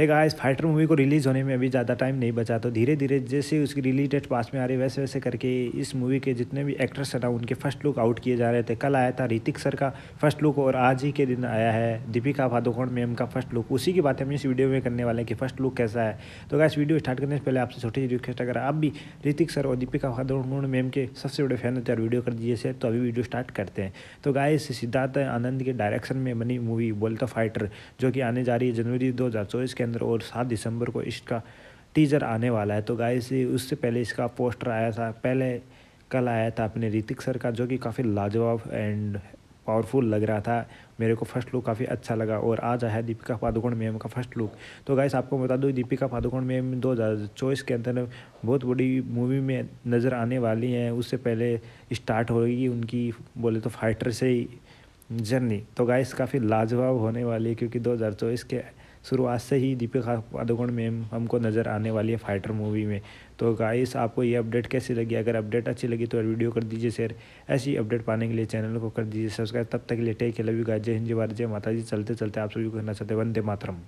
है guys Fighter movie को release होने में अभी ज़्यादा टाइम नहीं बचा तो धीरे धीरे जैसे उसकी रिलीज डेट पास में आ रही वैसे वैसे करके इस मूवी के जितने भी एक्टर्स हैं ना उनके फर्स्ट लुक आउट किए जा रहे थे कल आया था ऋतिक सर का फर्स्ट लुक और आज ही के दिन आया है दीपिका भादोकोण मैम का फर्स्ट लुक उसी की बात हम इस वीडियो में करने वाले हैं कि फर्स्ट लुक कैसा है तो गाइस वीडियो स्टार्ट करने से पहले आपसे छोटी सी रिक्वेस्ट अगर आप भी ऋतिक सर और दीपिका भादोकोण मैम के सबसे बड़े फैन होते हैं वीडियो तो कर दीजिए से तो अभी वीडियो स्टार्ट करते हैं तो इस सिद्धार्थ आनंद के डायरेक्शन में बनी मूवी बोलता फाइटर जो कि आने जा रही है जनवरी दो के अंदर और सात दिसंबर को इसका टीज़र आने वाला है तो गाय उससे पहले इसका पोस्टर आया था पहले कल आया था अपने ऋतिक सर का जो कि काफ़ी लाजवाब एंड पावरफुल लग रहा था मेरे को फर्स्ट लुक काफ़ी अच्छा लगा और आज आया दीपिका पादुकोण मैम का फर्स्ट लुक तो गाइस आपको बता दूँ दीपिका पादुकोण मैम दो हज़ार चौबीस के अंदर बहुत बड़ी मूवी में नज़र आने वाली हैं उससे पहले स्टार्ट होगी उनकी बोले तो फाइटर से ही जर्नी तो गाइस काफ़ी लाजवाब होने वाली है क्योंकि दो हज़ार चौबीस के शुरुआत से ही दीपिका पादुकोण मैम हमको नज़र आने वाली है फाइटर मूवी में तो गाइस आपको ये अपडेट कैसी लगी अगर अपडेट अच्छी लगी तो वीडियो कर दीजिए शेयर ऐसी अपडेट पाने के लिए चैनल को कर दीजिए सब्सक्राइब तब तक लेटे के लिए गाय जय हिंद भारत जय माता जी चलते चलते आप सभी को कहना चाहते वंदे मातरम